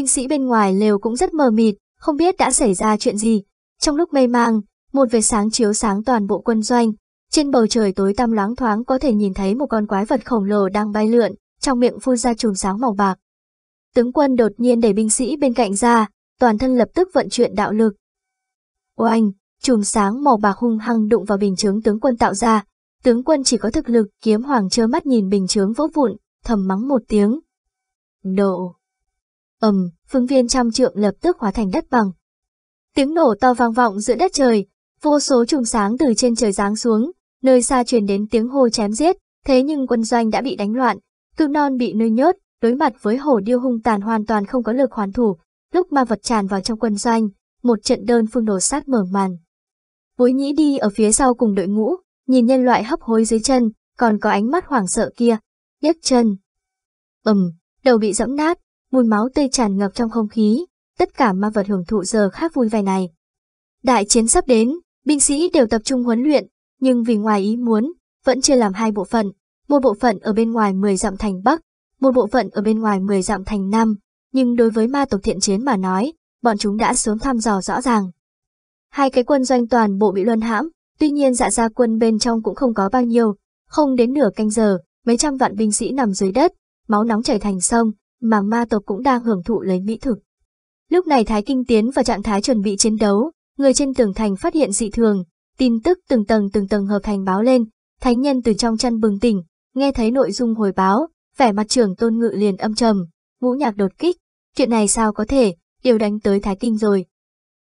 binh sĩ bên ngoài lều cũng rất mờ mịt, không biết đã xảy ra chuyện gì. Trong lúc mây mang, một vệt sáng chiếu sáng toàn bộ quân doanh. Trên bầu trời tối tăm loáng thoáng có thể nhìn thấy một con quái vật khổng lồ đang bay lượn, trong miệng phun ra chùm sáng màu bạc. Tướng quân đột nhiên đẩy binh sĩ bên cạnh ra, toàn thân lập tức vận chuyển đạo lực. Oanh, chùm sáng màu bạc hung hăng đụng vào bình chướng tướng quân tạo ra. Tướng quân chỉ có thực lực kiếm hoàng trơ mắt nhìn bình chướng vỗ vụn, thầm mắng một tiếng. Độ! ầm, phương viên trăm trượng lập tức hóa thành đất bằng. Tiếng nổ to vang vọng giữa đất trời, vô số chùm sáng từ trên trời giáng xuống, nơi xa truyền đến tiếng hô chém giết, thế nhưng quân doanh đã bị đánh loạn, cư non bị nơi nhốt, đối mặt với hổ điêu hung tàn hoàn toàn không có lực hoàn thủ, lúc ma vật tràn vào trong quân doanh, một trận đơn phương đồ sát mở màn. Bối nhĩ đi ở phía sau cùng đội ngũ, nhìn nhân loại hấp hối dưới chân, còn có ánh mắt hoảng sợ kia, nhấc chân. ầm, đầu bị dẫm nát, mùi máu tươi tràn ngập trong không khí, tất cả ma vật hưởng thụ giờ khác vui vẻ này. Đại chiến sắp đến, binh sĩ đều tập trung huấn luyện, nhưng vì ngoài ý muốn, vẫn chưa làm hai bộ phận, một bộ phận ở bên ngoài 10 dặm thành Bắc, một bộ phận ở bên ngoài 10 dặm thành Nam, nhưng đối với ma tộc thiện chiến mà nói, bọn chúng đã sớm thăm dò rõ ràng. Hai cái quân doanh toàn bộ bị luân hãm, tuy nhiên dạ gia quân bên trong cũng không có bao nhiêu, không đến nửa canh giờ, mấy trăm vạn binh sĩ nằm dưới đất, máu nóng chảy thành sông, mà ma tộc cũng đang hưởng thụ lấy mỹ thực. Lúc này Thái Kinh tiến vào trạng thái chuẩn bị chiến đấu, người trên tường thành phát hiện dị thường, tin tức từng tầng từng tầng hợp thành báo lên, thánh nhân từ trong chăn bừng tỉnh, nghe thấy nội dung hồi báo, vẻ mặt trưởng tôn ngự liền âm trầm, ngũ nhạc đột kích, chuyện này sao có thể, đều đánh tới Thái Kinh rồi.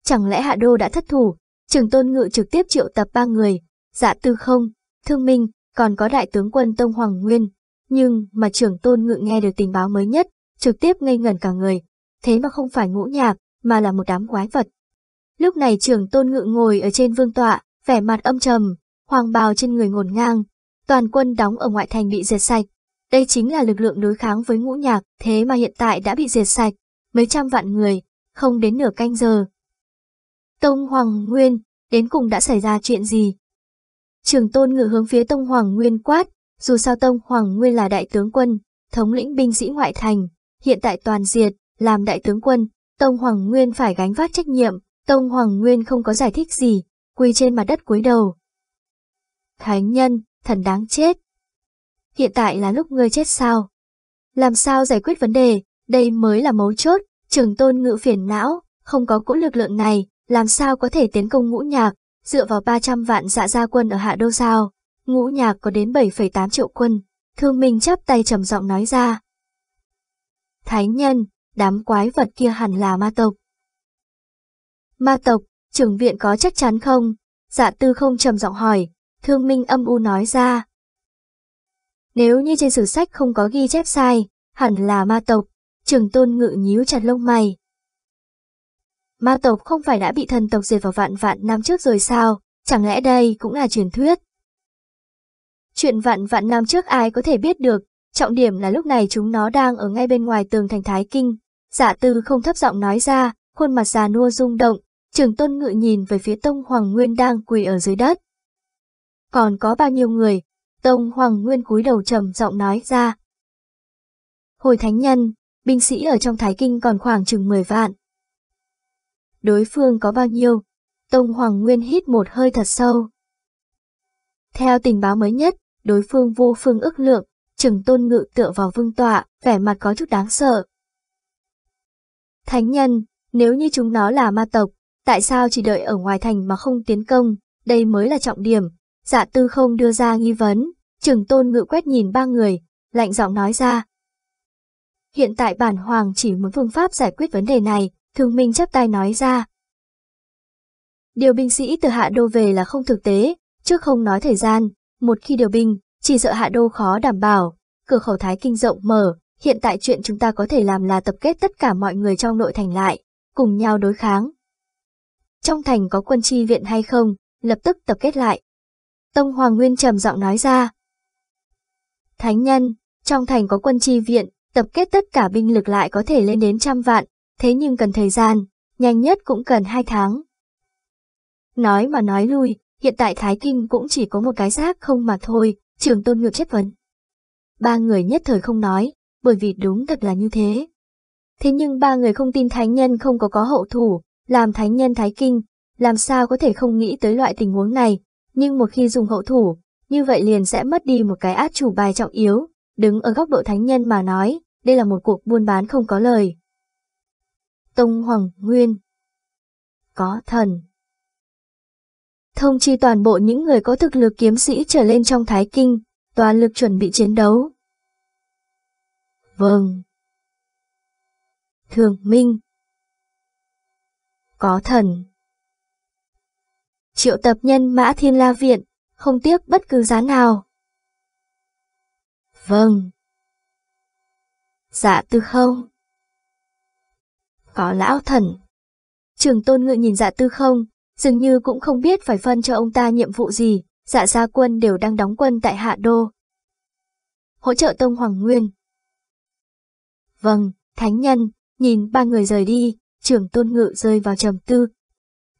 Chẳng lẽ Hạ Đô đã thất thủ, trưởng tôn ngự trực tiếp triệu tập ba người, dạ tư không, thương minh, còn có đại tướng quân Tông Hoàng Nguyên, nhưng mà trưởng tôn ngự nghe được tình báo mới nhất, trực tiếp ngây ngẩn cả người, thế mà không phải ngũ nhạc, mà là một đám quái vật. Lúc này trưởng tôn ngự ngồi ở trên vương tọa, vẻ mặt âm trầm, hoàng bào trên người ngổn ngang, toàn quân đóng ở ngoại thành bị diệt sạch. Đây chính là lực lượng đối kháng với ngũ nhạc, thế mà hiện tại đã bị diệt sạch, mấy trăm vạn người, không đến nửa canh giờ. Tông Hoàng Nguyên, đến cùng đã xảy ra chuyện gì? Trường tôn ngự hướng phía Tông Hoàng Nguyên quát, dù sao Tông Hoàng Nguyên là đại tướng quân, thống lĩnh binh sĩ ngoại thành, hiện tại toàn diệt, làm đại tướng quân, Tông Hoàng Nguyên phải gánh vác trách nhiệm, Tông Hoàng Nguyên không có giải thích gì, quỳ trên mặt đất cúi đầu. Thánh nhân, thần đáng chết. Hiện tại là lúc ngươi chết sao? Làm sao giải quyết vấn đề, đây mới là mấu chốt, trường tôn ngự phiền não, không có cỗ lực lượng này, làm sao có thể tiến công ngũ nhạc, dựa vào 300 vạn dạ gia quân ở hạ đô sao? Ngũ nhạc có đến 7,8 triệu quân, thương mình chắp tay trầm giọng nói ra. Thái nhân, đám quái vật kia hẳn là ma tộc. Ma tộc, trưởng viện có chắc chắn không? Dạ tư không trầm giọng hỏi, thương minh âm u nói ra. Nếu như trên sử sách không có ghi chép sai, hẳn là ma tộc, trường tôn ngự nhíu chặt lông mày. Ma tộc không phải đã bị thần tộc diệt vào vạn vạn năm trước rồi sao, chẳng lẽ đây cũng là truyền thuyết? Chuyện vạn vạn năm trước ai có thể biết được, Trọng điểm là lúc này chúng nó đang ở ngay bên ngoài tường thành Thái Kinh. Dạ tư không thấp giọng nói ra, khuôn mặt già nua rung động, trường tôn ngự nhìn về phía Tông Hoàng Nguyên đang quỳ ở dưới đất. Còn có bao nhiêu người? Tông Hoàng Nguyên cúi đầu trầm giọng nói ra. Hồi thánh nhân, binh sĩ ở trong Thái Kinh còn khoảng chừng 10 vạn. Đối phương có bao nhiêu? Tông Hoàng Nguyên hít một hơi thật sâu. Theo tình báo mới nhất, đối phương vô phương ức lượng, Trừng tôn ngự tựa vào vương tọa, vẻ mặt có chút đáng sợ. Thánh nhân, nếu như chúng nó là ma tộc, tại sao chỉ đợi ở ngoài thành mà không tiến công, đây mới là trọng điểm. Dạ tư không đưa ra nghi vấn, trừng tôn ngự quét nhìn ba người, lạnh giọng nói ra. Hiện tại bản hoàng chỉ muốn phương pháp giải quyết vấn đề này, thường minh chắp tay nói ra. Điều binh sĩ từ hạ đô về là không thực tế, trước không nói thời gian, một khi điều binh, chỉ sợ hạ đô khó đảm bảo, cửa khẩu Thái Kinh rộng mở, hiện tại chuyện chúng ta có thể làm là tập kết tất cả mọi người trong nội thành lại, cùng nhau đối kháng. Trong thành có quân tri viện hay không, lập tức tập kết lại. Tông Hoàng Nguyên trầm giọng nói ra. Thánh nhân, trong thành có quân tri viện, tập kết tất cả binh lực lại có thể lên đến trăm vạn, thế nhưng cần thời gian, nhanh nhất cũng cần hai tháng. Nói mà nói lui, hiện tại Thái Kinh cũng chỉ có một cái xác không mà thôi, trường tôn ngược chất vấn. Ba người nhất thời không nói, bởi vì đúng thật là như thế. Thế nhưng ba người không tin thánh nhân không có có hậu thủ, làm thánh nhân thái kinh, làm sao có thể không nghĩ tới loại tình huống này, nhưng một khi dùng hậu thủ, như vậy liền sẽ mất đi một cái át chủ bài trọng yếu, đứng ở góc độ thánh nhân mà nói, đây là một cuộc buôn bán không có lời. Tông Hoàng Nguyên Có thần Thông chi toàn bộ những người có thực lực kiếm sĩ trở lên trong Thái Kinh, toàn lực chuẩn bị chiến đấu. Vâng. Thường Minh Có thần Triệu tập nhân Mã Thiên La Viện, không tiếc bất cứ giá nào. Vâng. Dạ tư không. Có lão thần. Trường tôn ngự nhìn dạ tư không, dường như cũng không biết phải phân cho ông ta nhiệm vụ gì, dạ gia quân đều đang đóng quân tại Hạ Đô. Hỗ trợ Tông Hoàng Nguyên. Vâng, Thánh Nhân, nhìn ba người rời đi, trưởng tôn ngự rơi vào trầm tư.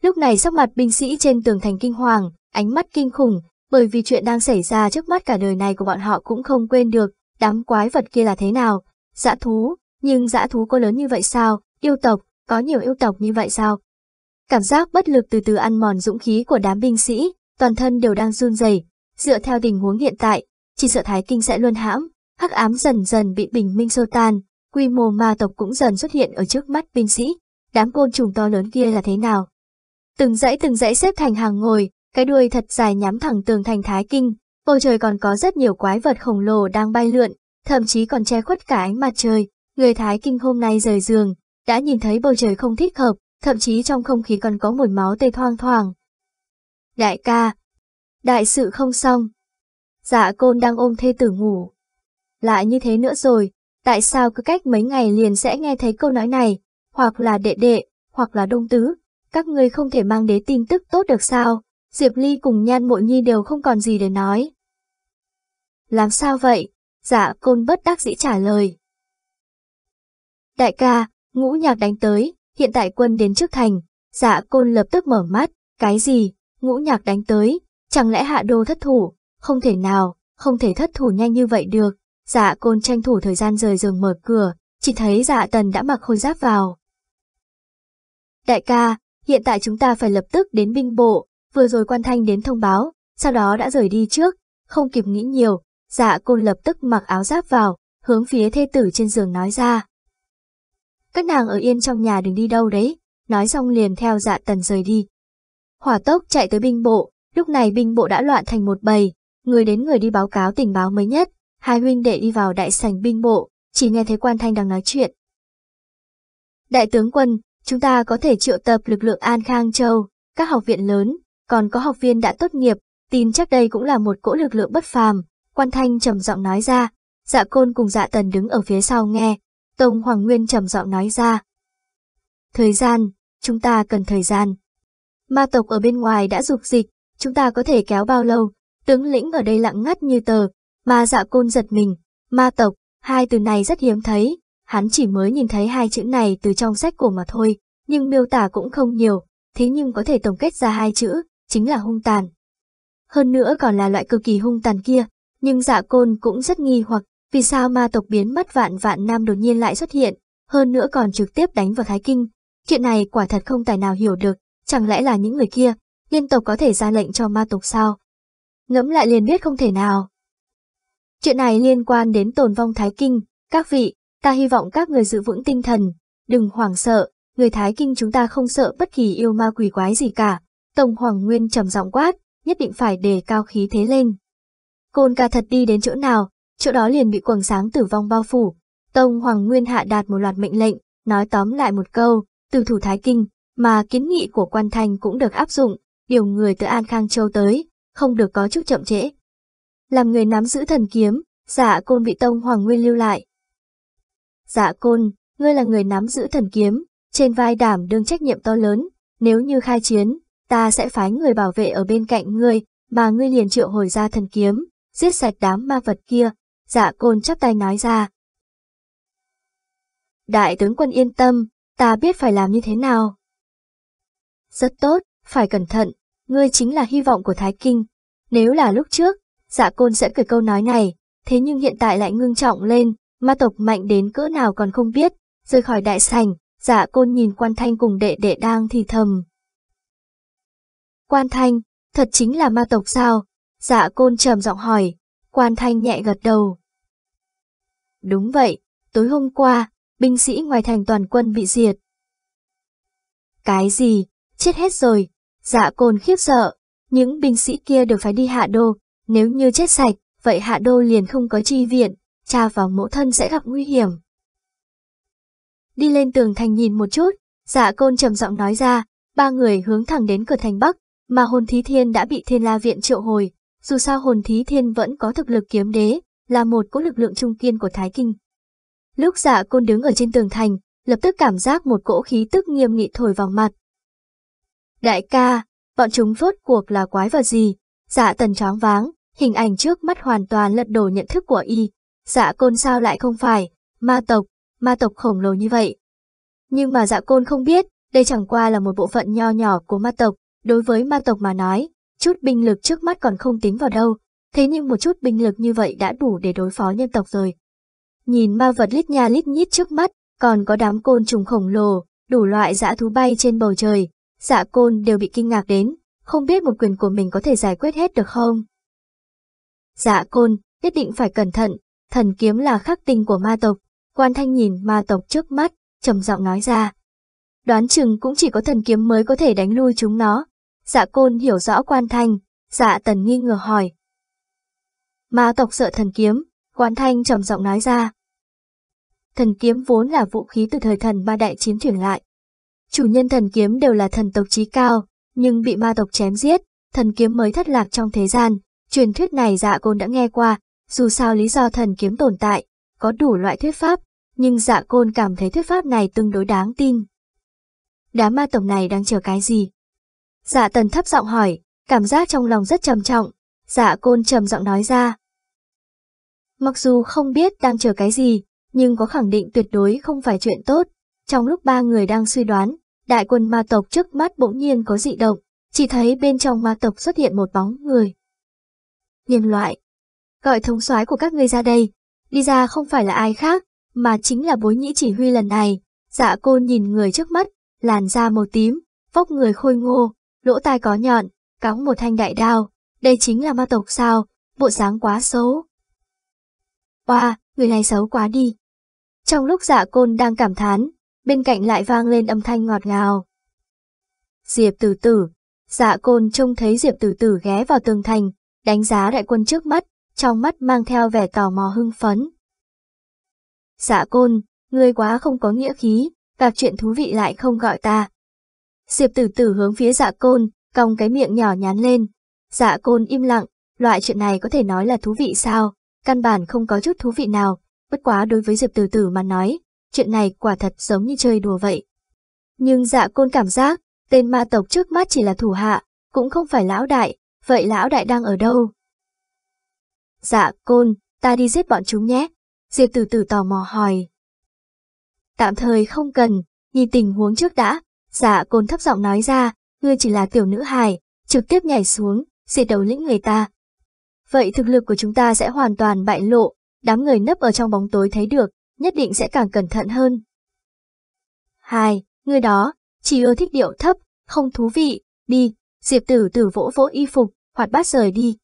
Lúc này sắc mặt binh sĩ trên tường thành kinh hoàng, ánh mắt kinh khủng, bởi vì chuyện đang xảy ra trước mắt cả đời này của bọn họ cũng không quên được, đám quái vật kia là thế nào, dã thú, nhưng dã thú có lớn như vậy sao, yêu tộc, có nhiều yêu tộc như vậy sao. Cảm giác bất lực từ từ ăn mòn dũng khí của đám binh sĩ, toàn thân đều đang run rẩy. Dựa theo tình huống hiện tại, chỉ sợ Thái Kinh sẽ luôn hãm, hắc ám dần dần bị bình minh sô tan, quy mô ma tộc cũng dần xuất hiện ở trước mắt binh sĩ, đám côn trùng to lớn kia là thế nào. Từng dãy từng dãy xếp thành hàng ngồi, cái đuôi thật dài nhắm thẳng tường thành Thái Kinh, bầu trời còn có rất nhiều quái vật khổng lồ đang bay lượn, thậm chí còn che khuất cả ánh mặt trời. Người Thái Kinh hôm nay rời giường, đã nhìn thấy bầu trời không thích hợp, thậm chí trong không khí còn có mùi máu tê thoang thoảng, Đại ca, đại sự không xong. Dạ côn đang ôm thê tử ngủ. Lại như thế nữa rồi, tại sao cứ cách mấy ngày liền sẽ nghe thấy câu nói này, hoặc là đệ đệ, hoặc là đông tứ, các người không thể mang đến tin tức tốt được sao, Diệp Ly cùng Nhan Mộ Nhi đều không còn gì để nói. Làm sao vậy? Dạ côn bất đắc dĩ trả lời. Đại ca, ngũ nhạc đánh tới, hiện tại quân đến trước thành, dạ côn lập tức mở mắt, cái gì, ngũ nhạc đánh tới, chẳng lẽ hạ đô thất thủ, không thể nào, không thể thất thủ nhanh như vậy được. Dạ côn tranh thủ thời gian rời giường mở cửa, chỉ thấy dạ tần đã mặc khôi giáp vào. Đại ca, hiện tại chúng ta phải lập tức đến binh bộ, vừa rồi quan thanh đến thông báo, sau đó đã rời đi trước, không kịp nghĩ nhiều, dạ côn lập tức mặc áo giáp vào, hướng phía thê tử trên giường nói ra. Các nàng ở yên trong nhà đừng đi đâu đấy, nói xong liền theo dạ tần rời đi, Hỏa tốc chạy tới binh bộ, lúc này binh bộ đã loạn thành một bầy, người đến người đi báo cáo tình báo mới nhất, hai huynh đệ đi vào đại sảnh binh bộ, chỉ nghe thấy quan thanh đang nói chuyện. Đại tướng quân, chúng ta có thể triệu tập lực lượng An Khang Châu, các học viện lớn, còn có học viên đã tốt nghiệp, tin chắc đây cũng là một cỗ lực lượng bất phàm, quan thanh trầm giọng nói ra, dạ côn cùng dạ tần đứng ở phía sau nghe, Tông Hoàng Nguyên trầm giọng nói ra. Thời gian, chúng ta cần thời gian ma tộc ở bên ngoài đã dục dịch, chúng ta có thể kéo bao lâu, tướng lĩnh ở đây lặng ngắt như tờ, ma dạ côn giật mình, ma tộc, hai từ này rất hiếm thấy, hắn chỉ mới nhìn thấy hai chữ này từ trong sách cổ mà thôi, nhưng miêu tả cũng không nhiều, thế nhưng có thể tổng kết ra hai chữ, chính là hung tàn. Hơn nữa còn là loại cực kỳ hung tàn kia, nhưng dạ côn cũng rất nghi hoặc vì sao ma tộc biến mất vạn vạn năm đột nhiên lại xuất hiện, hơn nữa còn trực tiếp đánh vào Thái Kinh. Chuyện này quả thật không tài nào hiểu được, Chẳng lẽ là những người kia, liên tộc có thể ra lệnh cho ma tộc sao? Ngẫm lại liền biết không thể nào. Chuyện này liên quan đến tồn vong Thái Kinh, các vị, ta hy vọng các người giữ vững tinh thần, đừng hoảng sợ, người Thái Kinh chúng ta không sợ bất kỳ yêu ma quỷ quái gì cả. Tổng Hoàng Nguyên trầm giọng quát, nhất định phải đề cao khí thế lên. Côn ca thật đi đến chỗ nào, chỗ đó liền bị quầng sáng tử vong bao phủ. Tông Hoàng Nguyên hạ đạt một loạt mệnh lệnh, nói tóm lại một câu, từ thủ Thái Kinh, mà kiến nghị của quan thanh cũng được áp dụng, điều người từ An Khang Châu tới, không được có chút chậm trễ. Làm người nắm giữ thần kiếm, dạ côn bị Tông Hoàng Nguyên lưu lại. Dạ côn, ngươi là người nắm giữ thần kiếm, trên vai đảm đương trách nhiệm to lớn, nếu như khai chiến, ta sẽ phái người bảo vệ ở bên cạnh ngươi, mà ngươi liền triệu hồi ra thần kiếm, giết sạch đám ma vật kia, dạ côn chắp tay nói ra. Đại tướng quân yên tâm, ta biết phải làm như thế nào. Rất tốt, phải cẩn thận, ngươi chính là hy vọng của Thái Kinh. Nếu là lúc trước, dạ côn sẽ cười câu nói này, thế nhưng hiện tại lại ngưng trọng lên, ma tộc mạnh đến cỡ nào còn không biết, rời khỏi đại sành, dạ côn nhìn quan thanh cùng đệ đệ đang thì thầm. Quan thanh, thật chính là ma tộc sao? Dạ côn trầm giọng hỏi, quan thanh nhẹ gật đầu. Đúng vậy, tối hôm qua, binh sĩ ngoài thành toàn quân bị diệt. Cái gì, chết hết rồi. Dạ côn khiếp sợ, những binh sĩ kia đều phải đi hạ đô, nếu như chết sạch, vậy hạ đô liền không có chi viện, cha và mẫu thân sẽ gặp nguy hiểm. Đi lên tường thành nhìn một chút, dạ côn trầm giọng nói ra, ba người hướng thẳng đến cửa thành bắc, mà hồn thí thiên đã bị thiên la viện triệu hồi, dù sao hồn thí thiên vẫn có thực lực kiếm đế, là một cỗ lực lượng trung kiên của Thái Kinh. Lúc dạ côn đứng ở trên tường thành, lập tức cảm giác một cỗ khí tức nghiêm nghị thổi vào mặt, Đại ca, bọn chúng rốt cuộc là quái vật gì? Dạ tần choáng váng, hình ảnh trước mắt hoàn toàn lật đổ nhận thức của y. Dạ côn sao lại không phải, ma tộc, ma tộc khổng lồ như vậy. Nhưng mà dạ côn không biết, đây chẳng qua là một bộ phận nho nhỏ của ma tộc. Đối với ma tộc mà nói, chút binh lực trước mắt còn không tính vào đâu. Thế nhưng một chút binh lực như vậy đã đủ để đối phó nhân tộc rồi. Nhìn ma vật lít nha lít nhít trước mắt, còn có đám côn trùng khổng lồ, đủ loại dã thú bay trên bầu trời, dạ côn đều bị kinh ngạc đến, không biết một quyền của mình có thể giải quyết hết được không. Dạ côn, nhất định phải cẩn thận, thần kiếm là khắc tinh của ma tộc, quan thanh nhìn ma tộc trước mắt, trầm giọng nói ra. Đoán chừng cũng chỉ có thần kiếm mới có thể đánh lui chúng nó. Dạ côn hiểu rõ quan thanh, dạ tần nghi ngờ hỏi. Ma tộc sợ thần kiếm, quan thanh trầm giọng nói ra. Thần kiếm vốn là vũ khí từ thời thần ba đại chiến chuyển lại, Chủ nhân thần kiếm đều là thần tộc trí cao, nhưng bị ma tộc chém giết, thần kiếm mới thất lạc trong thế gian. Truyền thuyết này dạ côn đã nghe qua, dù sao lý do thần kiếm tồn tại, có đủ loại thuyết pháp, nhưng dạ côn cảm thấy thuyết pháp này tương đối đáng tin. Đám ma tộc này đang chờ cái gì? Dạ tần thấp giọng hỏi, cảm giác trong lòng rất trầm trọng, dạ côn trầm giọng nói ra. Mặc dù không biết đang chờ cái gì, nhưng có khẳng định tuyệt đối không phải chuyện tốt, trong lúc ba người đang suy đoán, đại quân ma tộc trước mắt bỗng nhiên có dị động, chỉ thấy bên trong ma tộc xuất hiện một bóng người. Nhân loại, gọi thống soái của các ngươi ra đây, đi ra không phải là ai khác, mà chính là bối nhĩ chỉ huy lần này. Dạ cô nhìn người trước mắt, làn da màu tím, vóc người khôi ngô, lỗ tai có nhọn, cóng một thanh đại đao, đây chính là ma tộc sao, bộ dáng quá xấu. Oa, wow, người này xấu quá đi. Trong lúc dạ côn đang cảm thán, bên cạnh lại vang lên âm thanh ngọt ngào. Diệp tử tử, dạ côn trông thấy Diệp tử tử ghé vào tường thành, đánh giá đại quân trước mắt, trong mắt mang theo vẻ tò mò hưng phấn. Dạ côn, ngươi quá không có nghĩa khí, gặp chuyện thú vị lại không gọi ta. Diệp tử tử hướng phía dạ côn, cong cái miệng nhỏ nhán lên. Dạ côn im lặng, loại chuyện này có thể nói là thú vị sao, căn bản không có chút thú vị nào, bất quá đối với Diệp tử tử mà nói, chuyện này quả thật giống như chơi đùa vậy. Nhưng dạ côn cảm giác, tên ma tộc trước mắt chỉ là thủ hạ, cũng không phải lão đại, vậy lão đại đang ở đâu? Dạ côn, ta đi giết bọn chúng nhé, Diệp Tử Tử tò mò hỏi. Tạm thời không cần, nhìn tình huống trước đã, dạ côn thấp giọng nói ra, ngươi chỉ là tiểu nữ hài, trực tiếp nhảy xuống, diệt đầu lĩnh người ta. Vậy thực lực của chúng ta sẽ hoàn toàn bại lộ, đám người nấp ở trong bóng tối thấy được, nhất định sẽ càng cẩn thận hơn. 2. Người đó, chỉ ưa thích điệu thấp, không thú vị, đi, Diệp Tử Tử vỗ vỗ y phục, hoạt bát rời đi.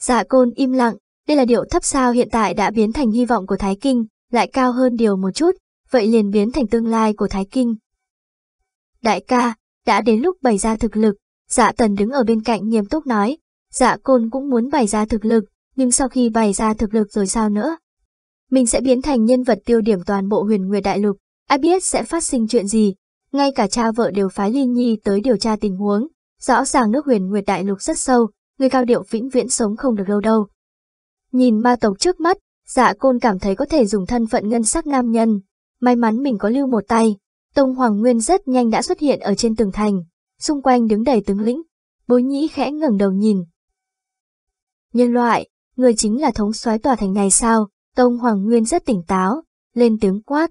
Dạ côn im lặng, đây là điệu thấp sao hiện tại đã biến thành hy vọng của Thái Kinh, lại cao hơn điều một chút, vậy liền biến thành tương lai của Thái Kinh. Đại ca, đã đến lúc bày ra thực lực, dạ tần đứng ở bên cạnh nghiêm túc nói, dạ côn cũng muốn bày ra thực lực, nhưng sau khi bày ra thực lực rồi sao nữa, mình sẽ biến thành nhân vật tiêu điểm toàn bộ huyền nguyệt đại lục, ai biết sẽ phát sinh chuyện gì. Ngay cả cha vợ đều phái Linh Nhi tới điều tra tình huống, rõ ràng nước huyền nguyệt đại lục rất sâu, người cao điệu vĩnh viễn sống không được lâu đâu. Nhìn ma tộc trước mắt, dạ côn cảm thấy có thể dùng thân phận ngân sắc nam nhân. May mắn mình có lưu một tay, Tông Hoàng Nguyên rất nhanh đã xuất hiện ở trên tường thành, xung quanh đứng đầy tướng lĩnh, bối nhĩ khẽ ngẩng đầu nhìn. Nhân loại, người chính là thống soái tòa thành này sao? Tông Hoàng Nguyên rất tỉnh táo, lên tiếng quát.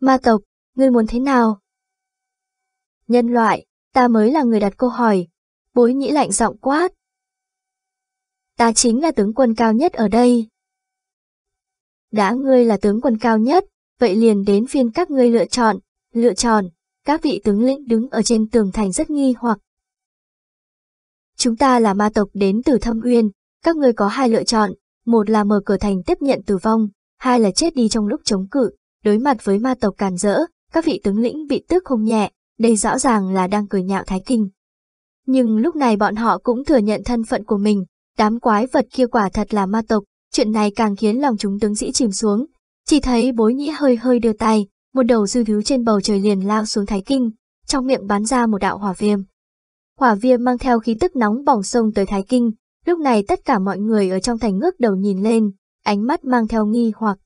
Ma tộc, ngươi muốn thế nào? Nhân loại, ta mới là người đặt câu hỏi. Bối nhĩ lạnh giọng quát. Ta chính là tướng quân cao nhất ở đây. Đã ngươi là tướng quân cao nhất, vậy liền đến phiên các ngươi lựa chọn, lựa chọn, các vị tướng lĩnh đứng ở trên tường thành rất nghi hoặc. Chúng ta là ma tộc đến từ thâm uyên, các ngươi có hai lựa chọn, một là mở cửa thành tiếp nhận tử vong, hai là chết đi trong lúc chống cự, đối mặt với ma tộc càn rỡ, các vị tướng lĩnh bị tức không nhẹ, đây rõ ràng là đang cười nhạo Thái Kinh. Nhưng lúc này bọn họ cũng thừa nhận thân phận của mình, đám quái vật kia quả thật là ma tộc, chuyện này càng khiến lòng chúng tướng sĩ chìm xuống, chỉ thấy bối nhĩ hơi hơi đưa tay, một đầu dư thứ trên bầu trời liền lao xuống Thái Kinh, trong miệng bắn ra một đạo hỏa viêm. Hỏa viêm mang theo khí tức nóng bỏng sông tới Thái Kinh, Lúc này tất cả mọi người ở trong thành ngước đầu nhìn lên, ánh mắt mang theo nghi hoặc.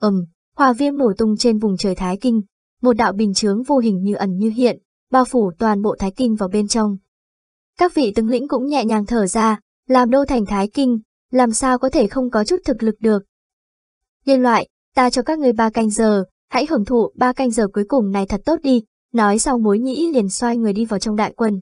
Ầm, hòa viêm nổ tung trên vùng trời Thái Kinh, một đạo bình chướng vô hình như ẩn như hiện, bao phủ toàn bộ Thái Kinh vào bên trong. Các vị tướng lĩnh cũng nhẹ nhàng thở ra, làm đô thành Thái Kinh, làm sao có thể không có chút thực lực được. Nhân loại, ta cho các người ba canh giờ, hãy hưởng thụ ba canh giờ cuối cùng này thật tốt đi, nói sau mối nhĩ liền xoay người đi vào trong đại quân.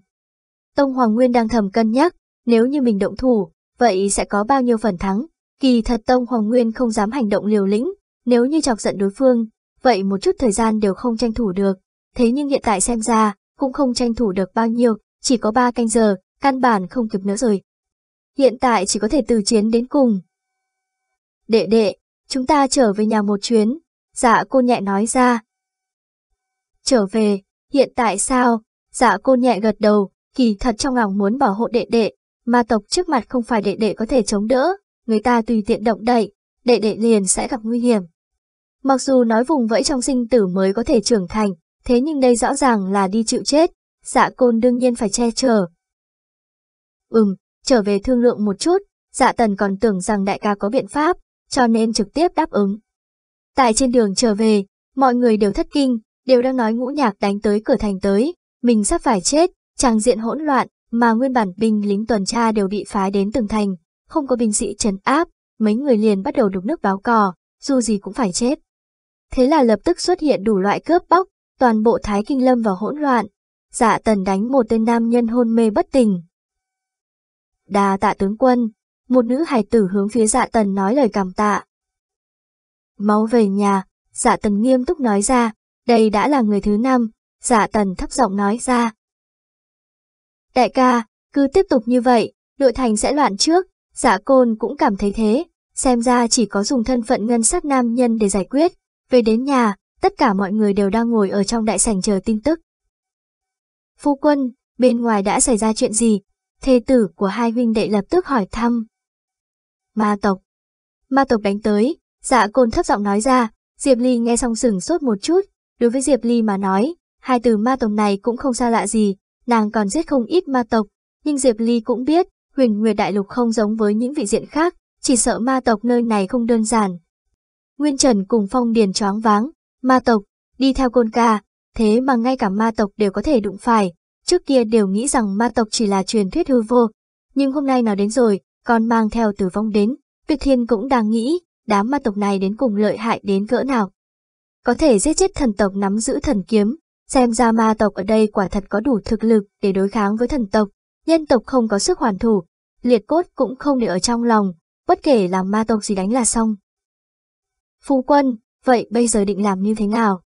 Tông Hoàng Nguyên đang thầm cân nhắc, nếu như mình động thủ, vậy sẽ có bao nhiêu phần thắng? Kỳ thật Tông Hoàng Nguyên không dám hành động liều lĩnh, nếu như chọc giận đối phương, vậy một chút thời gian đều không tranh thủ được. Thế nhưng hiện tại xem ra, cũng không tranh thủ được bao nhiêu, chỉ có 3 canh giờ, căn bản không kịp nữa rồi. Hiện tại chỉ có thể từ chiến đến cùng. Đệ đệ, chúng ta trở về nhà một chuyến, dạ cô nhẹ nói ra. Trở về, hiện tại sao? Dạ cô nhẹ gật đầu, kỳ thật trong lòng muốn bảo hộ đệ đệ, ma tộc trước mặt không phải đệ đệ có thể chống đỡ, người ta tùy tiện động đậy, đệ đệ liền sẽ gặp nguy hiểm. Mặc dù nói vùng vẫy trong sinh tử mới có thể trưởng thành, thế nhưng đây rõ ràng là đi chịu chết, dạ côn đương nhiên phải che chở. Ừm, trở về thương lượng một chút, dạ tần còn tưởng rằng đại ca có biện pháp, cho nên trực tiếp đáp ứng. Tại trên đường trở về, mọi người đều thất kinh, đều đang nói ngũ nhạc đánh tới cửa thành tới, mình sắp phải chết, chàng diện hỗn loạn, mà nguyên bản binh lính tuần tra đều bị phái đến từng thành, không có binh sĩ trấn áp, mấy người liền bắt đầu đục nước báo cò, dù gì cũng phải chết. Thế là lập tức xuất hiện đủ loại cướp bóc, toàn bộ Thái Kinh Lâm vào hỗn loạn, dạ tần đánh một tên nam nhân hôn mê bất tỉnh. Đà tạ tướng quân, một nữ hải tử hướng phía dạ tần nói lời cảm tạ. Máu về nhà, dạ tần nghiêm túc nói ra, đây đã là người thứ năm, dạ tần thấp giọng nói ra, Đại ca, cứ tiếp tục như vậy, nội thành sẽ loạn trước, giả dạ côn cũng cảm thấy thế, xem ra chỉ có dùng thân phận ngân sắc nam nhân để giải quyết. Về đến nhà, tất cả mọi người đều đang ngồi ở trong đại sảnh chờ tin tức. Phu quân, bên ngoài đã xảy ra chuyện gì? Thê tử của hai huynh đệ lập tức hỏi thăm. Ma tộc. Ma tộc đánh tới, dạ côn thấp giọng nói ra, Diệp Ly nghe xong sửng sốt một chút, đối với Diệp Ly mà nói, hai từ ma tộc này cũng không xa lạ gì, nàng còn giết không ít ma tộc, nhưng Diệp Ly cũng biết, huyền nguyệt đại lục không giống với những vị diện khác, chỉ sợ ma tộc nơi này không đơn giản. Nguyên Trần cùng Phong Điền choáng váng, ma tộc, đi theo côn ca, thế mà ngay cả ma tộc đều có thể đụng phải, trước kia đều nghĩ rằng ma tộc chỉ là truyền thuyết hư vô, nhưng hôm nay nó đến rồi, còn mang theo tử vong đến, Việt Thiên cũng đang nghĩ, đám ma tộc này đến cùng lợi hại đến cỡ nào. Có thể giết chết thần tộc nắm giữ thần kiếm, Xem ra ma tộc ở đây quả thật có đủ thực lực để đối kháng với thần tộc, nhân tộc không có sức hoàn thủ, liệt cốt cũng không để ở trong lòng, bất kể làm ma tộc gì đánh là xong. Phu quân, vậy bây giờ định làm như thế nào?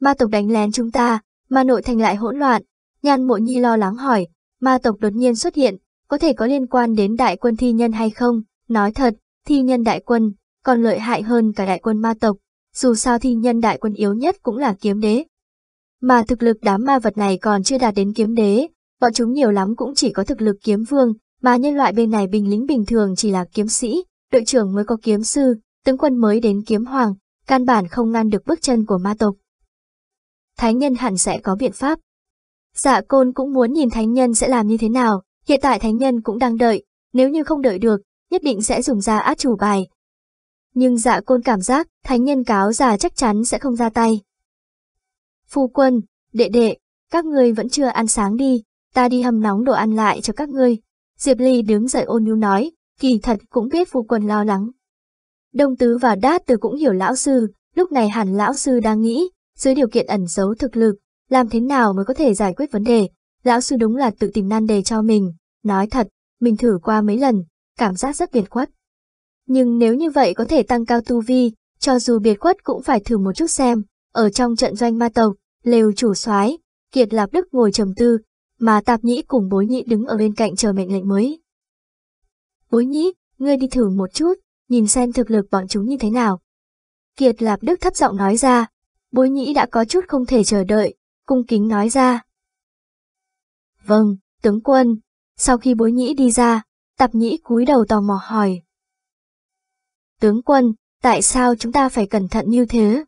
Ma tộc đánh lén chúng ta, ma nội thành lại hỗn loạn, nhan mộ nhi lo lắng hỏi, ma tộc đột nhiên xuất hiện, có thể có liên quan đến đại quân thi nhân hay không? Nói thật, thi nhân đại quân, còn lợi hại hơn cả đại quân ma tộc, dù sao thi nhân đại quân yếu nhất cũng là kiếm đế, mà thực lực đám ma vật này còn chưa đạt đến kiếm đế, bọn chúng nhiều lắm cũng chỉ có thực lực kiếm vương, mà nhân loại bên này bình lính bình thường chỉ là kiếm sĩ, đội trưởng mới có kiếm sư, tướng quân mới đến kiếm hoàng, căn bản không ngăn được bước chân của ma tộc. Thánh nhân hẳn sẽ có biện pháp. Dạ côn cũng muốn nhìn thánh nhân sẽ làm như thế nào, hiện tại thánh nhân cũng đang đợi, nếu như không đợi được, nhất định sẽ dùng ra át chủ bài. Nhưng dạ côn cảm giác, thánh nhân cáo già chắc chắn sẽ không ra tay, Phu quân, đệ đệ, các ngươi vẫn chưa ăn sáng đi, ta đi hầm nóng đồ ăn lại cho các ngươi. Diệp Ly đứng dậy ôn nhu nói, kỳ thật cũng biết phu quân lo lắng. Đông Tứ và Đát Từ cũng hiểu lão sư, lúc này hẳn lão sư đang nghĩ, dưới điều kiện ẩn giấu thực lực, làm thế nào mới có thể giải quyết vấn đề. Lão sư đúng là tự tìm nan đề cho mình, nói thật, mình thử qua mấy lần, cảm giác rất biệt khuất. Nhưng nếu như vậy có thể tăng cao tu vi, cho dù biệt khuất cũng phải thử một chút xem, ở trong trận doanh ma tộc, lều chủ soái kiệt lạp đức ngồi trầm tư mà tạp nhĩ cùng bối nhĩ đứng ở bên cạnh chờ mệnh lệnh mới bối nhĩ ngươi đi thử một chút nhìn xem thực lực bọn chúng như thế nào kiệt lạp đức thấp giọng nói ra bối nhĩ đã có chút không thể chờ đợi cung kính nói ra vâng tướng quân sau khi bối nhĩ đi ra tạp nhĩ cúi đầu tò mò hỏi tướng quân tại sao chúng ta phải cẩn thận như thế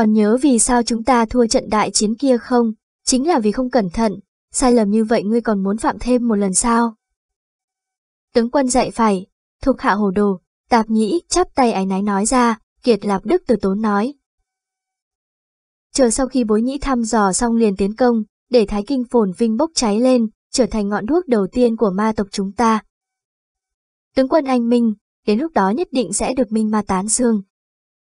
còn nhớ vì sao chúng ta thua trận đại chiến kia không? Chính là vì không cẩn thận, sai lầm như vậy ngươi còn muốn phạm thêm một lần sao? Tướng quân dạy phải, thuộc hạ hồ đồ, tạp nhĩ chắp tay ái nái nói ra, kiệt lạp đức từ tốn nói. Chờ sau khi bối nhĩ thăm dò xong liền tiến công, để thái kinh phồn vinh bốc cháy lên, trở thành ngọn đuốc đầu tiên của ma tộc chúng ta. Tướng quân anh Minh, đến lúc đó nhất định sẽ được Minh ma tán dương.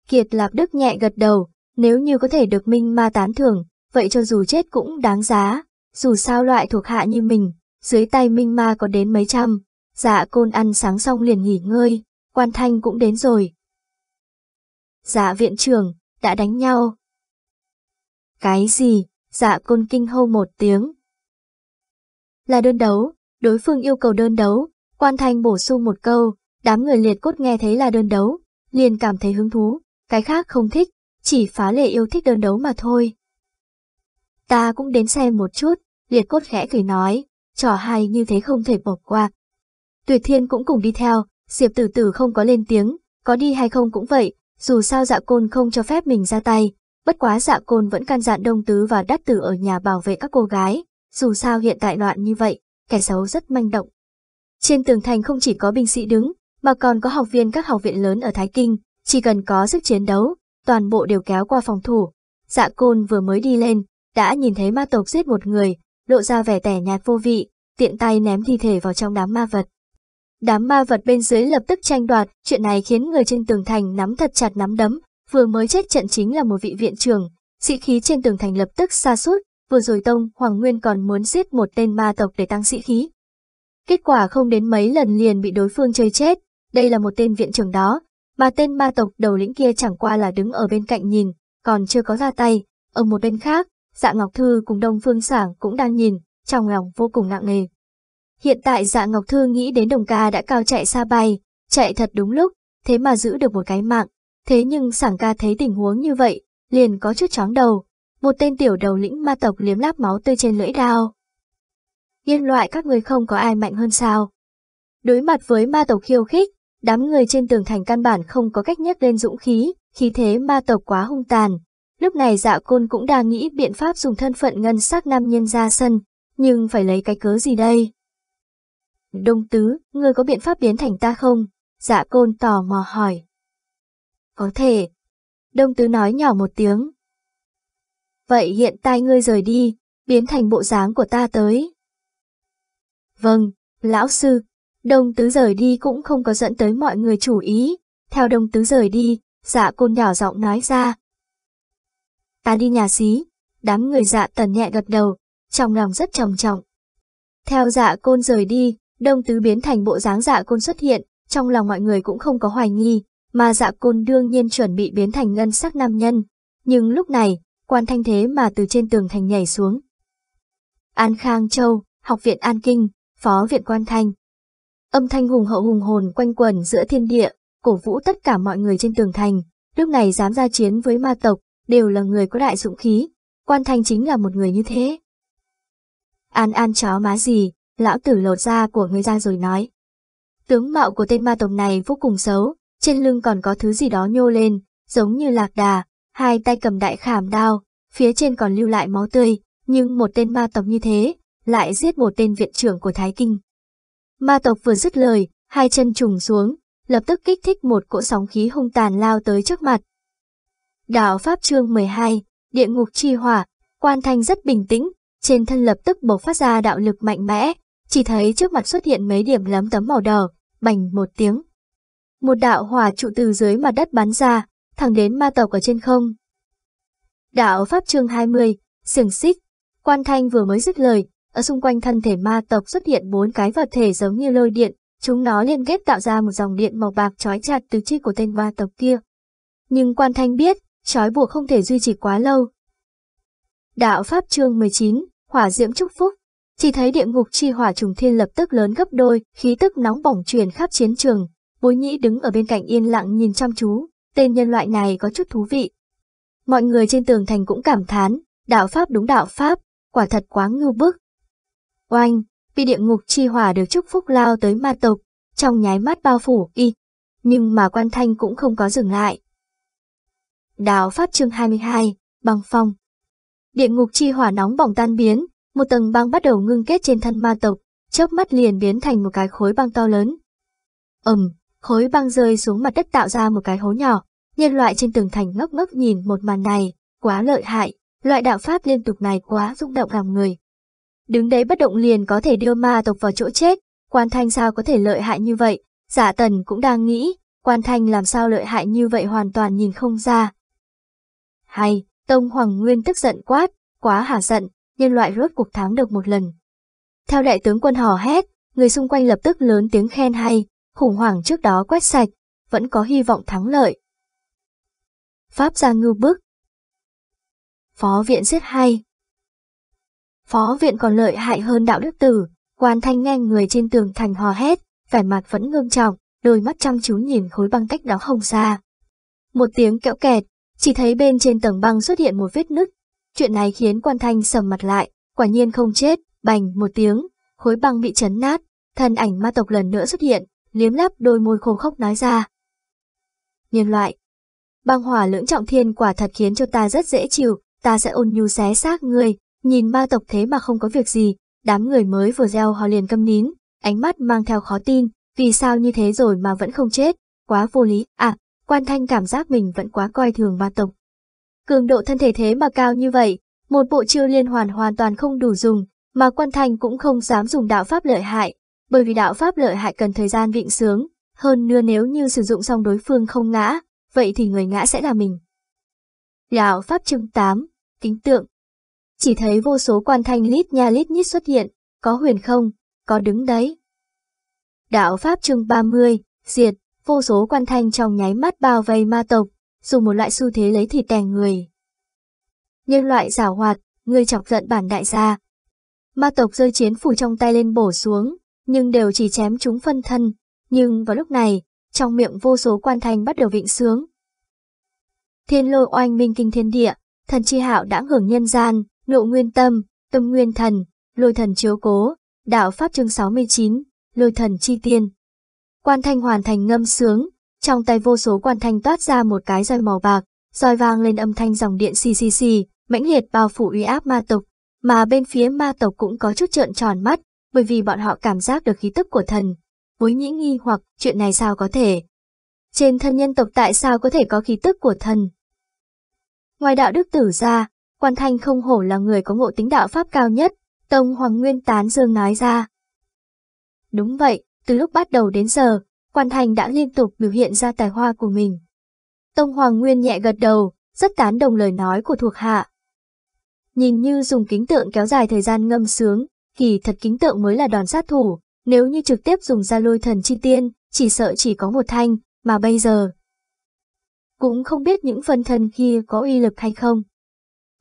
Kiệt Lạp Đức nhẹ gật đầu, nếu như có thể được Minh Ma tán thưởng, vậy cho dù chết cũng đáng giá. Dù sao loại thuộc hạ như mình, dưới tay Minh Ma có đến mấy trăm. Dạ côn ăn sáng xong liền nghỉ ngơi, quan thanh cũng đến rồi. Dạ viện trưởng, đã đánh nhau. Cái gì? Dạ côn kinh hô một tiếng. Là đơn đấu, đối phương yêu cầu đơn đấu, quan thanh bổ sung một câu, đám người liệt cốt nghe thấy là đơn đấu, liền cảm thấy hứng thú, cái khác không thích, chỉ phá lệ yêu thích đơn đấu mà thôi. Ta cũng đến xem một chút, liệt cốt khẽ cười nói, trò hay như thế không thể bỏ qua. Tuyệt thiên cũng cùng đi theo, diệp tử tử không có lên tiếng, có đi hay không cũng vậy, dù sao dạ côn không cho phép mình ra tay, bất quá dạ côn vẫn can dặn đông tứ và đắt tử ở nhà bảo vệ các cô gái, dù sao hiện tại loạn như vậy, kẻ xấu rất manh động. Trên tường thành không chỉ có binh sĩ đứng, mà còn có học viên các học viện lớn ở Thái Kinh, chỉ cần có sức chiến đấu, toàn bộ đều kéo qua phòng thủ. Dạ côn vừa mới đi lên, đã nhìn thấy ma tộc giết một người, lộ ra vẻ tẻ nhạt vô vị, tiện tay ném thi thể vào trong đám ma vật. Đám ma vật bên dưới lập tức tranh đoạt, chuyện này khiến người trên tường thành nắm thật chặt nắm đấm, vừa mới chết trận chính là một vị viện trưởng, sĩ khí trên tường thành lập tức xa suốt. vừa rồi Tông Hoàng Nguyên còn muốn giết một tên ma tộc để tăng sĩ khí. Kết quả không đến mấy lần liền bị đối phương chơi chết, đây là một tên viện trưởng đó, mà tên ma tộc đầu lĩnh kia chẳng qua là đứng ở bên cạnh nhìn, còn chưa có ra tay. Ở một bên khác, dạ Ngọc Thư cùng Đông Phương Sảng cũng đang nhìn, trong lòng vô cùng nặng nề. Hiện tại dạ Ngọc Thư nghĩ đến đồng ca đã cao chạy xa bay, chạy thật đúng lúc, thế mà giữ được một cái mạng. Thế nhưng Sảng ca thấy tình huống như vậy, liền có chút chóng đầu. Một tên tiểu đầu lĩnh ma tộc liếm láp máu tươi trên lưỡi đao. Nhân loại các người không có ai mạnh hơn sao. Đối mặt với ma tộc khiêu khích, Đám người trên tường thành căn bản không có cách nhắc lên dũng khí, khí thế ma tộc quá hung tàn. Lúc này dạ côn cũng đang nghĩ biện pháp dùng thân phận ngân sắc nam nhân ra sân, nhưng phải lấy cái cớ gì đây? Đông tứ, ngươi có biện pháp biến thành ta không? Dạ côn tò mò hỏi. Có thể. Đông tứ nói nhỏ một tiếng. Vậy hiện tại ngươi rời đi, biến thành bộ dáng của ta tới. Vâng, lão sư, Đông tứ rời đi cũng không có dẫn tới mọi người chủ ý, theo đông tứ rời đi, dạ côn nhỏ giọng nói ra. Ta đi nhà xí, đám người dạ tần nhẹ gật đầu, trong lòng rất trầm trọng. Theo dạ côn rời đi, đông tứ biến thành bộ dáng dạ côn xuất hiện, trong lòng mọi người cũng không có hoài nghi, mà dạ côn đương nhiên chuẩn bị biến thành ngân sắc nam nhân. Nhưng lúc này, quan thanh thế mà từ trên tường thành nhảy xuống. An Khang Châu, Học viện An Kinh, Phó viện Quan Thanh, Âm thanh hùng hậu hùng hồn quanh quẩn giữa thiên địa, cổ vũ tất cả mọi người trên tường thành, lúc này dám ra chiến với ma tộc, đều là người có đại dũng khí, quan thanh chính là một người như thế. An an chó má gì, lão tử lột da của người ra rồi nói. Tướng mạo của tên ma tộc này vô cùng xấu, trên lưng còn có thứ gì đó nhô lên, giống như lạc đà, hai tay cầm đại khảm đao, phía trên còn lưu lại máu tươi, nhưng một tên ma tộc như thế, lại giết một tên viện trưởng của Thái Kinh. Ma tộc vừa dứt lời, hai chân trùng xuống, lập tức kích thích một cỗ sóng khí hung tàn lao tới trước mặt. Đạo Pháp chương 12, Địa ngục chi hỏa, quan thanh rất bình tĩnh, trên thân lập tức bộc phát ra đạo lực mạnh mẽ, chỉ thấy trước mặt xuất hiện mấy điểm lấm tấm màu đỏ, bành một tiếng. Một đạo hỏa trụ từ dưới mặt đất bắn ra, thẳng đến ma tộc ở trên không. Đạo Pháp chương 20, sừng xích, quan thanh vừa mới dứt lời, ở xung quanh thân thể ma tộc xuất hiện bốn cái vật thể giống như lôi điện, chúng nó liên kết tạo ra một dòng điện màu bạc trói chặt từ chi của tên ma tộc kia. Nhưng quan thanh biết, trói buộc không thể duy trì quá lâu. Đạo Pháp chương 19, Hỏa Diễm chúc Phúc Chỉ thấy địa ngục chi hỏa trùng thiên lập tức lớn gấp đôi, khí tức nóng bỏng truyền khắp chiến trường. Bối nhĩ đứng ở bên cạnh yên lặng nhìn chăm chú, tên nhân loại này có chút thú vị. Mọi người trên tường thành cũng cảm thán, đạo Pháp đúng đạo Pháp, quả thật quá ngưu bức, Oanh, vì địa ngục chi hỏa được chúc phúc lao tới ma tộc, trong nháy mắt bao phủ y, nhưng mà quan thanh cũng không có dừng lại. Đạo Pháp chương 22, băng phong. Địa ngục chi hỏa nóng bỏng tan biến, một tầng băng bắt đầu ngưng kết trên thân ma tộc, chớp mắt liền biến thành một cái khối băng to lớn. Ầm, khối băng rơi xuống mặt đất tạo ra một cái hố nhỏ, nhân loại trên tường thành ngốc ngốc nhìn một màn này, quá lợi hại, loại đạo pháp liên tục này quá rung động lòng người, Đứng đấy bất động liền có thể đưa ma tộc vào chỗ chết, quan thanh sao có thể lợi hại như vậy, giả dạ tần cũng đang nghĩ, quan thanh làm sao lợi hại như vậy hoàn toàn nhìn không ra. Hay, Tông Hoàng Nguyên tức giận quát, quá hả giận, nhân loại rốt cuộc thắng được một lần. Theo đại tướng quân hò hét, người xung quanh lập tức lớn tiếng khen hay, khủng hoảng trước đó quét sạch, vẫn có hy vọng thắng lợi. Pháp gia ngưu bức. Phó viện giết hay, Phó viện còn lợi hại hơn đạo đức tử, quan thanh nghe người trên tường thành hò hét, vẻ mặt vẫn ngưng trọng, đôi mắt chăm chú nhìn khối băng cách đó không xa. Một tiếng kẹo kẹt, chỉ thấy bên trên tầng băng xuất hiện một vết nứt. Chuyện này khiến quan thanh sầm mặt lại, quả nhiên không chết, bành một tiếng, khối băng bị chấn nát, thân ảnh ma tộc lần nữa xuất hiện, liếm láp đôi môi khô khốc nói ra. Nhân loại, băng hỏa lưỡng trọng thiên quả thật khiến cho ta rất dễ chịu, ta sẽ ôn nhu xé xác ngươi, Nhìn ma tộc thế mà không có việc gì, đám người mới vừa gieo họ liền câm nín, ánh mắt mang theo khó tin, vì sao như thế rồi mà vẫn không chết, quá vô lý, à, quan thanh cảm giác mình vẫn quá coi thường ma tộc. Cường độ thân thể thế mà cao như vậy, một bộ chiêu liên hoàn hoàn toàn không đủ dùng, mà quan thanh cũng không dám dùng đạo pháp lợi hại, bởi vì đạo pháp lợi hại cần thời gian vịnh sướng, hơn nữa nếu như sử dụng xong đối phương không ngã, vậy thì người ngã sẽ là mình. Đạo pháp chương 8, kính tượng, chỉ thấy vô số quan thanh lít nha lít nhít xuất hiện, có huyền không, có đứng đấy. Đạo Pháp chương 30, diệt, vô số quan thanh trong nháy mắt bao vây ma tộc, dùng một loại xu thế lấy thịt đè người. nhân loại giả hoạt, người chọc giận bản đại gia. Ma tộc rơi chiến phủ trong tay lên bổ xuống, nhưng đều chỉ chém chúng phân thân, nhưng vào lúc này, trong miệng vô số quan thanh bắt đầu vịnh sướng. Thiên lôi oanh minh kinh thiên địa, thần chi hạo đã hưởng nhân gian, nộ nguyên tâm, tâm nguyên thần, lôi thần chiếu cố, đạo pháp chương 69, lôi thần chi tiên. Quan thanh hoàn thành ngâm sướng, trong tay vô số quan thanh toát ra một cái roi màu bạc, roi vang lên âm thanh dòng điện xì xì xì, mãnh liệt bao phủ uy áp ma tộc, mà bên phía ma tộc cũng có chút trợn tròn mắt, bởi vì bọn họ cảm giác được khí tức của thần. Với nhĩ nghi hoặc chuyện này sao có thể? Trên thân nhân tộc tại sao có thể có khí tức của thần? Ngoài đạo đức tử ra, Quan Thanh không hổ là người có ngộ tính đạo pháp cao nhất, Tông Hoàng Nguyên Tán Dương nói ra. Đúng vậy, từ lúc bắt đầu đến giờ, Quan Thanh đã liên tục biểu hiện ra tài hoa của mình. Tông Hoàng Nguyên nhẹ gật đầu, rất tán đồng lời nói của thuộc hạ. Nhìn như dùng kính tượng kéo dài thời gian ngâm sướng, kỳ thật kính tượng mới là đòn sát thủ, nếu như trực tiếp dùng ra lôi thần chi tiên, chỉ sợ chỉ có một thanh, mà bây giờ. Cũng không biết những phân thân kia có uy lực hay không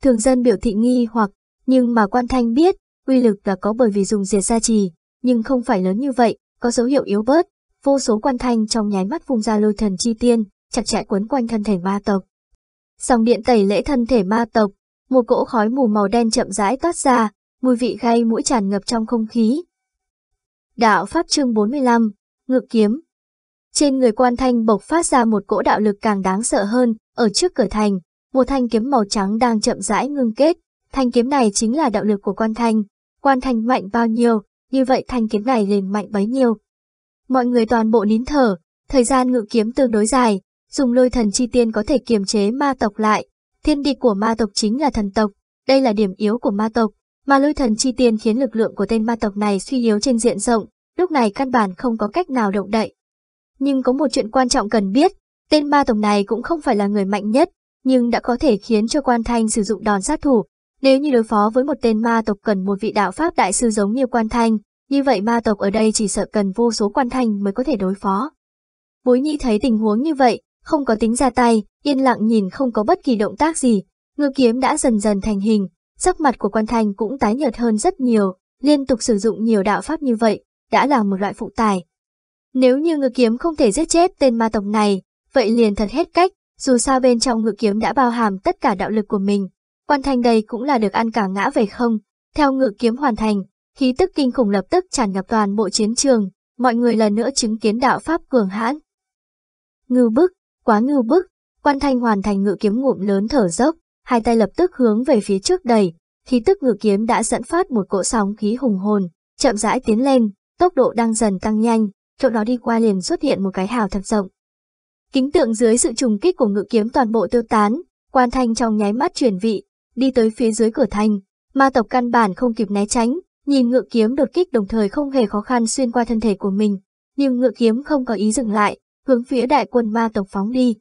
thường dân biểu thị nghi hoặc, nhưng mà quan thanh biết, uy lực là có bởi vì dùng diệt gia trì, nhưng không phải lớn như vậy, có dấu hiệu yếu bớt, vô số quan thanh trong nháy mắt phun ra lôi thần chi tiên, chặt chẽ quấn quanh thân thể ma tộc. Sòng điện tẩy lễ thân thể ma tộc, một cỗ khói mù màu đen chậm rãi toát ra, mùi vị gây mũi tràn ngập trong không khí. Đạo Pháp chương 45, Ngự Kiếm Trên người quan thanh bộc phát ra một cỗ đạo lực càng đáng sợ hơn, ở trước cửa thành, một thanh kiếm màu trắng đang chậm rãi ngưng kết, thanh kiếm này chính là đạo lực của quan thanh, quan thanh mạnh bao nhiêu, như vậy thanh kiếm này liền mạnh bấy nhiêu. Mọi người toàn bộ nín thở, thời gian ngự kiếm tương đối dài, dùng lôi thần chi tiên có thể kiềm chế ma tộc lại, thiên địch của ma tộc chính là thần tộc, đây là điểm yếu của ma tộc, mà lôi thần chi tiên khiến lực lượng của tên ma tộc này suy yếu trên diện rộng, lúc này căn bản không có cách nào động đậy. Nhưng có một chuyện quan trọng cần biết, tên ma tộc này cũng không phải là người mạnh nhất, nhưng đã có thể khiến cho quan thanh sử dụng đòn sát thủ. Nếu như đối phó với một tên ma tộc cần một vị đạo pháp đại sư giống như quan thanh, như vậy ma tộc ở đây chỉ sợ cần vô số quan thanh mới có thể đối phó. Bối nhĩ thấy tình huống như vậy, không có tính ra tay, yên lặng nhìn không có bất kỳ động tác gì, ngư kiếm đã dần dần thành hình, sắc mặt của quan thanh cũng tái nhợt hơn rất nhiều, liên tục sử dụng nhiều đạo pháp như vậy, đã là một loại phụ tài. Nếu như ngư kiếm không thể giết chết tên ma tộc này, vậy liền thật hết cách, dù sao bên trong ngự kiếm đã bao hàm tất cả đạo lực của mình, quan thành đây cũng là được ăn cả ngã về không. Theo ngự kiếm hoàn thành, khí tức kinh khủng lập tức tràn ngập toàn bộ chiến trường, mọi người lần nữa chứng kiến đạo pháp cường hãn. Ngưu bức, quá ngưu bức, quan thanh hoàn thành ngự kiếm ngụm lớn thở dốc, hai tay lập tức hướng về phía trước đầy. khí tức ngự kiếm đã dẫn phát một cỗ sóng khí hùng hồn, chậm rãi tiến lên, tốc độ đang dần tăng nhanh, chỗ đó đi qua liền xuất hiện một cái hào thật rộng, Kính tượng dưới sự trùng kích của ngự kiếm toàn bộ tiêu tán, quan thanh trong nháy mắt chuyển vị, đi tới phía dưới cửa thành. Ma tộc căn bản không kịp né tránh, nhìn ngự kiếm đột kích đồng thời không hề khó khăn xuyên qua thân thể của mình, nhưng ngự kiếm không có ý dừng lại, hướng phía đại quân ma tộc phóng đi.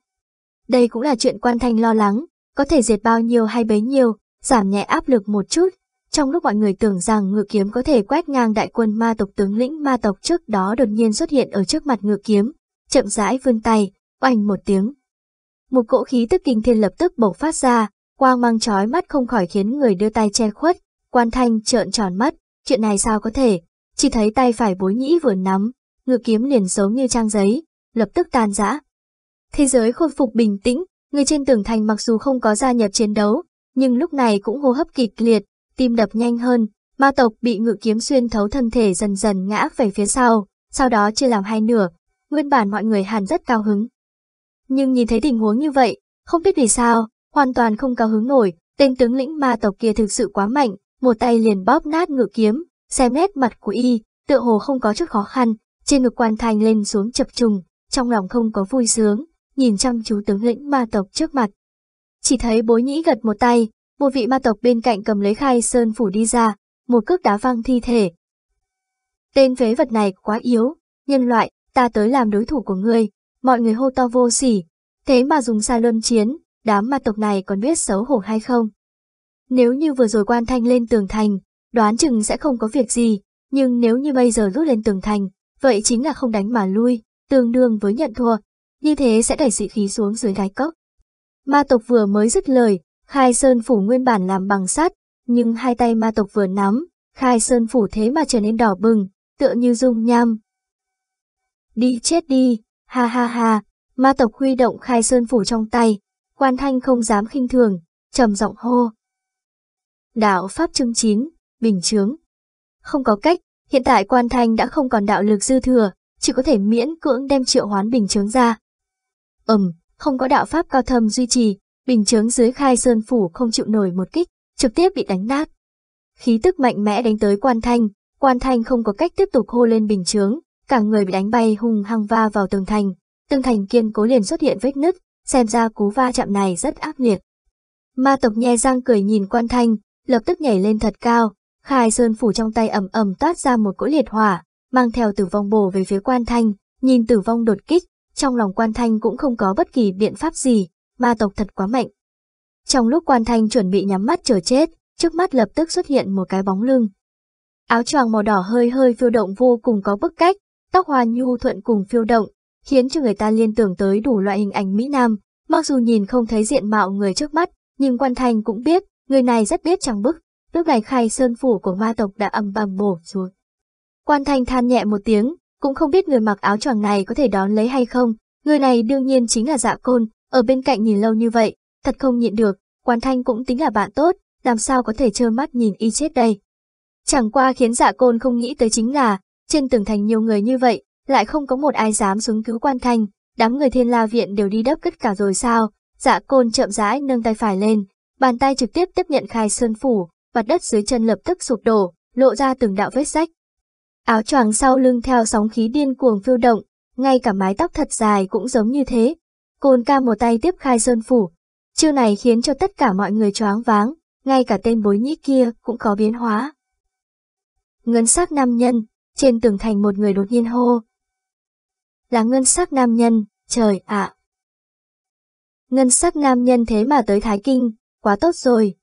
Đây cũng là chuyện quan thanh lo lắng, có thể diệt bao nhiêu hay bấy nhiêu, giảm nhẹ áp lực một chút. Trong lúc mọi người tưởng rằng ngự kiếm có thể quét ngang đại quân ma tộc tướng lĩnh ma tộc trước đó đột nhiên xuất hiện ở trước mặt ngự kiếm, chậm rãi vươn tay, oanh một tiếng. Một cỗ khí tức kinh thiên lập tức bộc phát ra, quang mang chói mắt không khỏi khiến người đưa tay che khuất, quan thanh trợn tròn mắt, chuyện này sao có thể, chỉ thấy tay phải bối nhĩ vừa nắm, ngựa kiếm liền giống như trang giấy, lập tức tan rã. Thế giới khôi phục bình tĩnh, người trên tường thành mặc dù không có gia nhập chiến đấu, nhưng lúc này cũng hô hấp kịch liệt, tim đập nhanh hơn, ma tộc bị ngự kiếm xuyên thấu thân thể dần dần ngã về phía sau, sau đó chưa làm hai nửa, nguyên bản mọi người hàn rất cao hứng, nhưng nhìn thấy tình huống như vậy, không biết vì sao, hoàn toàn không cao hứng nổi, tên tướng lĩnh ma tộc kia thực sự quá mạnh, một tay liền bóp nát ngự kiếm, xem nét mặt của y, tựa hồ không có chút khó khăn, trên ngực quan Thanh lên xuống chập trùng, trong lòng không có vui sướng, nhìn chăm chú tướng lĩnh ma tộc trước mặt. Chỉ thấy bối nhĩ gật một tay, một vị ma tộc bên cạnh cầm lấy khai sơn phủ đi ra, một cước đá văng thi thể. Tên phế vật này quá yếu, nhân loại, ta tới làm đối thủ của ngươi, mọi người hô to vô sỉ, thế mà dùng xa luân chiến, đám ma tộc này còn biết xấu hổ hay không. Nếu như vừa rồi quan thanh lên tường thành, đoán chừng sẽ không có việc gì, nhưng nếu như bây giờ rút lên tường thành, vậy chính là không đánh mà lui, tương đương với nhận thua, như thế sẽ đẩy sĩ khí xuống dưới đáy cốc. Ma tộc vừa mới dứt lời, khai sơn phủ nguyên bản làm bằng sắt, nhưng hai tay ma tộc vừa nắm, khai sơn phủ thế mà trở nên đỏ bừng, tựa như dung nham. Đi chết đi, Ha ha ha, ma tộc huy động khai sơn phủ trong tay, quan thanh không dám khinh thường, trầm giọng hô. Đạo Pháp chương chín Bình Chướng Không có cách, hiện tại quan thanh đã không còn đạo lực dư thừa, chỉ có thể miễn cưỡng đem triệu hoán bình chướng ra. Ẩm, không có đạo Pháp cao thâm duy trì, bình chướng dưới khai sơn phủ không chịu nổi một kích, trực tiếp bị đánh nát. Khí tức mạnh mẽ đánh tới quan thanh, quan thanh không có cách tiếp tục hô lên bình chướng, cả người bị đánh bay hung hăng va vào tường thành, tường thành kiên cố liền xuất hiện vết nứt, xem ra cú va chạm này rất ác liệt. Ma tộc nhe răng cười nhìn quan thanh, lập tức nhảy lên thật cao, khai sơn phủ trong tay ầm ầm toát ra một cỗ liệt hỏa, mang theo tử vong bổ về phía quan thanh, nhìn tử vong đột kích, trong lòng quan thanh cũng không có bất kỳ biện pháp gì, ma tộc thật quá mạnh. Trong lúc quan thanh chuẩn bị nhắm mắt chờ chết, trước mắt lập tức xuất hiện một cái bóng lưng. Áo choàng màu đỏ hơi hơi phiêu động vô cùng có bức cách, tóc hoa nhu thuận cùng phiêu động, khiến cho người ta liên tưởng tới đủ loại hình ảnh Mỹ Nam. Mặc dù nhìn không thấy diện mạo người trước mắt, nhưng Quan Thanh cũng biết, người này rất biết chẳng bức. Lúc này khai sơn phủ của ma tộc đã âm bầm bổ xuống. Quan Thanh than nhẹ một tiếng, cũng không biết người mặc áo choàng này có thể đón lấy hay không. Người này đương nhiên chính là dạ côn, ở bên cạnh nhìn lâu như vậy, thật không nhịn được, Quan Thanh cũng tính là bạn tốt, làm sao có thể trơ mắt nhìn y chết đây. Chẳng qua khiến dạ côn không nghĩ tới chính là, trên tường thành nhiều người như vậy, lại không có một ai dám xuống cứu quan thanh, đám người thiên la viện đều đi đắp cất cả rồi sao, dạ côn chậm rãi nâng tay phải lên, bàn tay trực tiếp tiếp nhận khai sơn phủ, mặt đất dưới chân lập tức sụp đổ, lộ ra từng đạo vết rách. Áo choàng sau lưng theo sóng khí điên cuồng phiêu động, ngay cả mái tóc thật dài cũng giống như thế. Côn ca một tay tiếp khai sơn phủ, chiêu này khiến cho tất cả mọi người choáng váng, ngay cả tên bối nhĩ kia cũng có biến hóa. Ngân sắc nam nhân, trên tường thành một người đột nhiên hô. Là ngân sắc nam nhân, trời ạ. Ngân sắc nam nhân thế mà tới Thái Kinh, quá tốt rồi.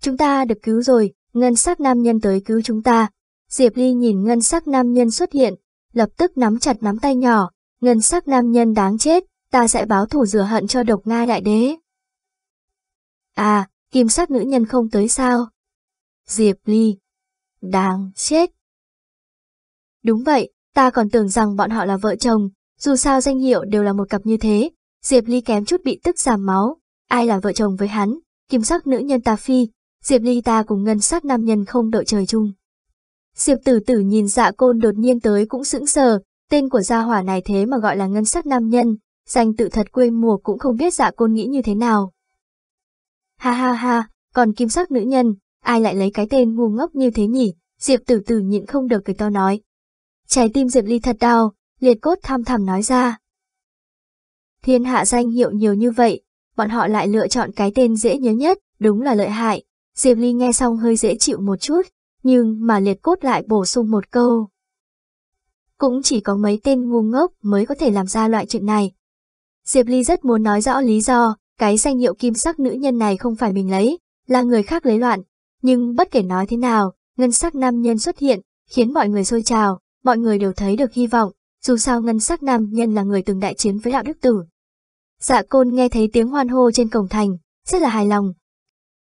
Chúng ta được cứu rồi, ngân sắc nam nhân tới cứu chúng ta. Diệp Ly nhìn ngân sắc nam nhân xuất hiện, lập tức nắm chặt nắm tay nhỏ, ngân sắc nam nhân đáng chết, ta sẽ báo thủ rửa hận cho độc Nga đại đế. À, kim sắc nữ nhân không tới sao? Diệp Ly. Đáng chết. Đúng vậy, ta còn tưởng rằng bọn họ là vợ chồng, dù sao danh hiệu đều là một cặp như thế. Diệp Ly kém chút bị tức giảm máu, ai là vợ chồng với hắn, kim sắc nữ nhân ta phi, Diệp Ly ta cùng ngân sắc nam nhân không đội trời chung. Diệp tử tử nhìn dạ côn đột nhiên tới cũng sững sờ, tên của gia hỏa này thế mà gọi là ngân sắc nam nhân, danh tự thật quê mùa cũng không biết dạ côn nghĩ như thế nào. Ha ha ha, còn kim sắc nữ nhân, ai lại lấy cái tên ngu ngốc như thế nhỉ, Diệp tử tử nhịn không được cười to nói, Trái tim Diệp Ly thật đau, liệt cốt tham thầm nói ra. Thiên hạ danh hiệu nhiều như vậy, bọn họ lại lựa chọn cái tên dễ nhớ nhất, đúng là lợi hại. Diệp Ly nghe xong hơi dễ chịu một chút, nhưng mà liệt cốt lại bổ sung một câu. Cũng chỉ có mấy tên ngu ngốc mới có thể làm ra loại chuyện này. Diệp Ly rất muốn nói rõ lý do, cái danh hiệu kim sắc nữ nhân này không phải mình lấy, là người khác lấy loạn. Nhưng bất kể nói thế nào, ngân sắc nam nhân xuất hiện, khiến mọi người sôi trào, mọi người đều thấy được hy vọng, dù sao ngân sắc nam nhân là người từng đại chiến với đạo đức tử. Dạ côn nghe thấy tiếng hoan hô trên cổng thành, rất là hài lòng,